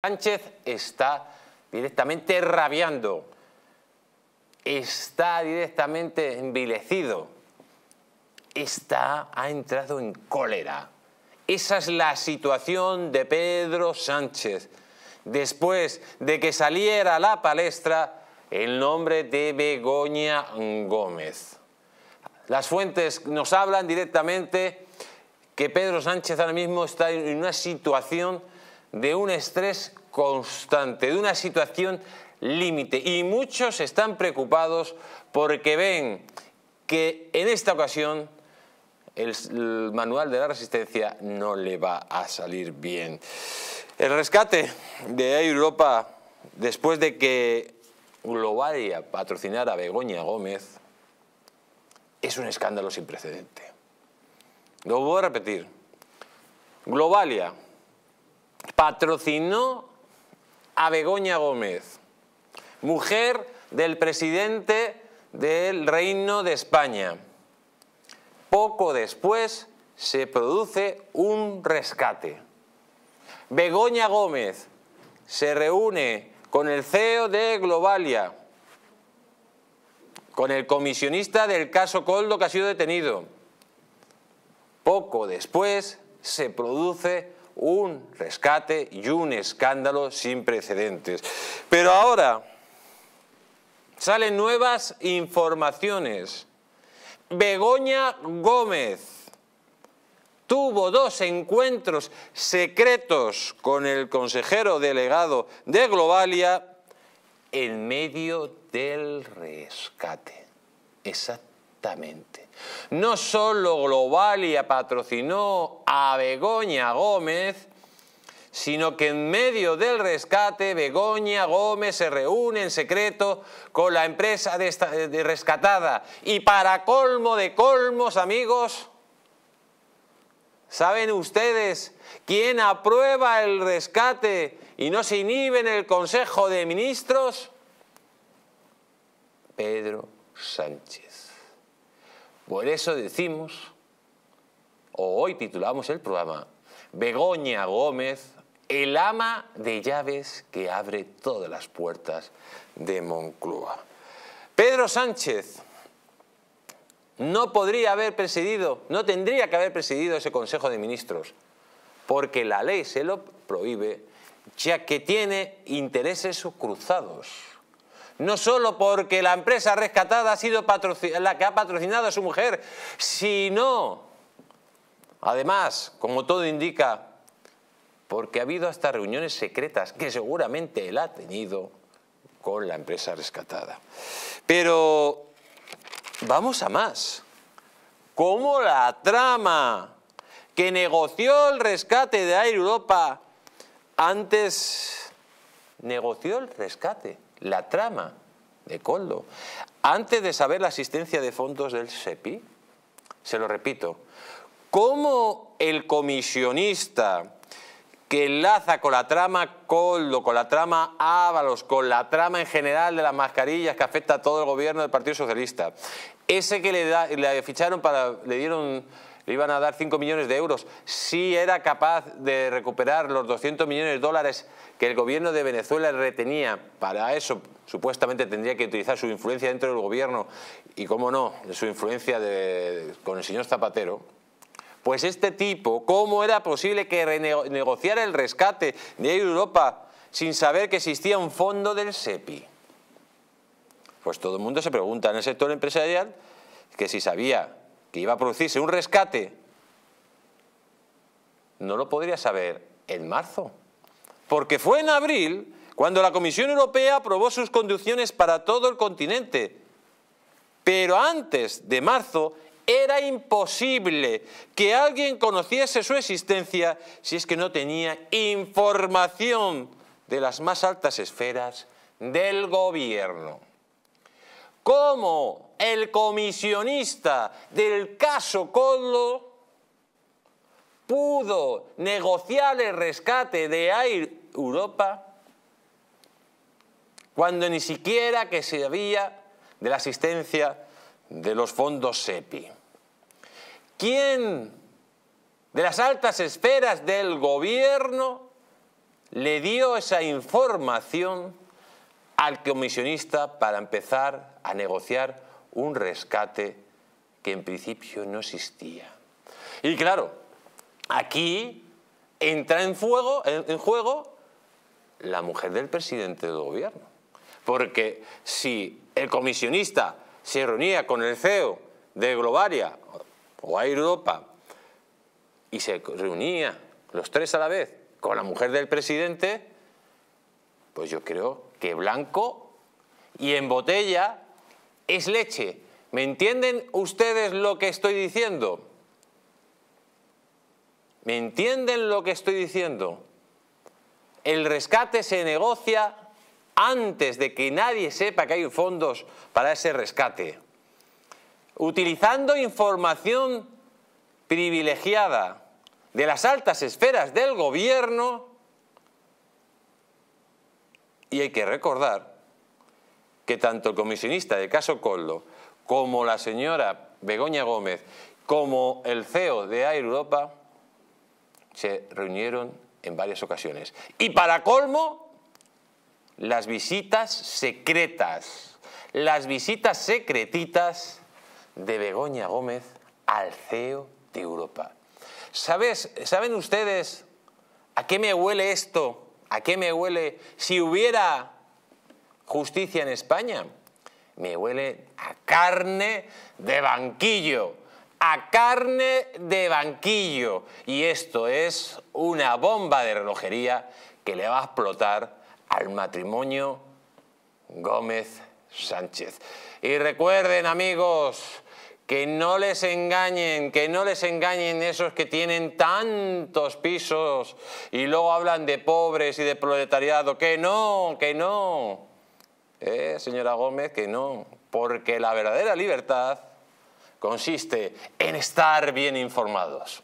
Sánchez está directamente rabiando, está directamente envilecido, está, ha entrado en cólera. Esa es la situación de Pedro Sánchez. Después de que saliera a la palestra el nombre de Begoña Gómez. Las fuentes nos hablan directamente que Pedro Sánchez ahora mismo está en una situación de un estrés constante, de una situación límite. Y muchos están preocupados porque ven que en esta ocasión el, manual de la resistencia no le va a salir bien. El rescate de Europa, después de que Globalia patrocinara a Begoña Gómez, es un escándalo sin precedente. Lo voy a repetir. Globalia patrocinó a Begoña Gómez, mujer del presidente del Reino de España. Poco después se produce un rescate. Begoña Gómez se reúne con el CEO de Globalia, con el comisionista del caso Coldo que ha sido detenido. Poco después se produce un rescate y un escándalo sin precedentes. Pero ahora salen nuevas informaciones. Begoña Gómez tuvo dos encuentros secretos con el consejero delegado de Globalia en medio del rescate. Exactamente. No solo Globalia patrocinó a Begoña Gómez, sino que en medio del rescate Begoña Gómez se reúne en secreto con la empresa de, rescatada. Y para colmo de colmos, amigos, ¿saben ustedes quién aprueba el rescate y no se inhibe en el Consejo de Ministros? Pedro Sánchez. Por eso decimos hoy titulamos el programa, Begoña Gómez, el ama de llaves que abre todas las puertas de Moncloa. Pedro Sánchez no podría haber presidido, no tendría que haber presidido ese Consejo de Ministros, porque la ley se lo prohíbe, ya que tiene intereses cruzados. No solo porque la empresa rescatada ha sido la que ha patrocinado a su mujer, sino Además, como todo indica, porque ha habido hasta reuniones secretas que seguramente él ha tenido con la empresa rescatada. Pero vamos a más. ¿Cómo la trama que negoció el rescate de Air Europa antes negoció el rescate, la trama de Coldo, antes de saber la existencia de fondos del SEPI, se lo repito, cómo el comisionista que enlaza con la trama Coldo, con la trama Ábalos, con la trama en general de las mascarillas que afecta a todo el gobierno del Partido Socialista. Ese que le, da, le ficharon para, le dieron, le iban a dar 5 millones de euros, si era capaz de recuperar los 200 millones de dólares que el gobierno de Venezuela retenía. Para eso supuestamente tendría que utilizar su influencia dentro del gobierno y, cómo no, su influencia con el señor Zapatero pues este tipo, ¿cómo era posible que renegociara el rescate de Europa sin saber que existía un fondo del SEPI? Pues todo el mundo se pregunta en el sector empresarial que si sabía que iba a producirse un rescate, no lo podría saber en marzo. Porque fue en abril cuando la Comisión Europea aprobó sus conducciones para todo el continente. Pero antes de marzo era imposible que alguien conociese su existencia si es que no tenía información de las más altas esferas del gobierno. ¿Cómo el comisionista del caso Collo pudo negociar el rescate de Air Europa cuando ni siquiera que se había de la asistencia de los fondos SEPI. ¿Quién de las altas esferas del gobierno le dio esa información al comisionista para empezar a negociar un rescate que en principio no existía. Y claro, aquí entra en, juego la mujer del presidente del gobierno. Porque si el comisionista se reunía con el CEO de Globaria o a Europa, y se reunía los tres a la vez con la mujer del presidente, pues yo creo que blanco y en botella es leche. ¿Me entienden ustedes lo que estoy diciendo? ¿Me entienden lo que estoy diciendo? El rescate se negocia antes de que nadie sepa que hay fondos para ese rescate utilizando información privilegiada de las altas esferas del gobierno, y hay que recordar que tanto el comisionista de caso Coldo como la señora Begoña Gómez, como el CEO de Air Europa, se reunieron en varias ocasiones. Y para colmo, las visitas secretas, las visitas secretitas de Begoña Gómez al CEO de Europa. ¿Sabes, ¿Saben ustedes a qué me huele esto? ¿A qué me huele si hubiera justicia en España? Me huele a carne de banquillo, a carne de banquillo. Y esto es una bomba de relojería que le va a explotar al matrimonio Gómez Sánchez. Y recuerden, amigos, que no les engañen, que no les engañen esos que tienen tantos pisos y luego hablan de pobres y de proletariado, que no, que no. Eh, señora Gómez, que no, porque la verdadera libertad consiste en estar bien informados.